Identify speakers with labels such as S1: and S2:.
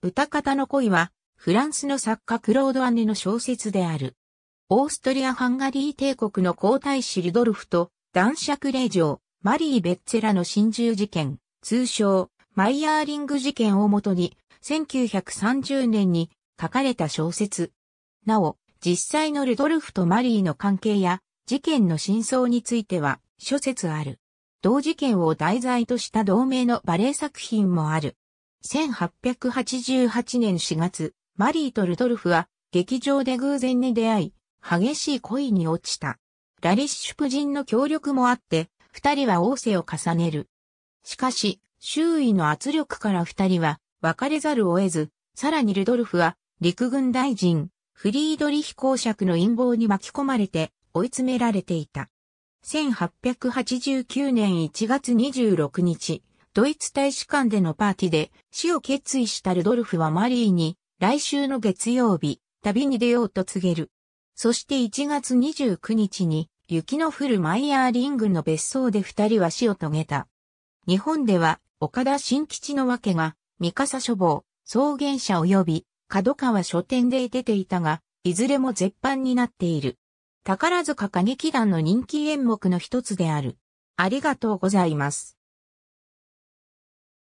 S1: 歌
S2: 方の恋は、フランスの作家クロード・アネの小説である。オーストリア・ハンガリー帝国の皇太子ルドルフと、男爵令嬢、マリー・ベッツェラの心中事件、通称、マイヤーリング事件をもとに、1930年に書かれた小説。なお、実際のルドルフとマリーの関係や、事件の真相については、諸説ある。同事件を題材とした同名のバレエ作品もある。1888年4月、マリーとルドルフは劇場で偶然に出会い、激しい恋に落ちた。ラリッシュ夫人の協力もあって、二人は王政を重ねる。しかし、周囲の圧力から二人は別れざるを得ず、さらにルドルフは陸軍大臣、フリードリヒ公爵の陰謀に巻き込まれて追い詰められていた。1889年1月26日、ドイツ大使館でのパーティで死を決意したルドルフはマリーに来週の月曜日、旅に出ようと告げる。そして1月29日に雪の降るマイヤーリングの別荘で二人は死を遂げた。日本では岡田新吉のわけが三笠書房、草原社及び角川書店で出ていたが、いずれも絶版になっている。宝塚歌劇団の人気演目の一つである。ありがとうございます。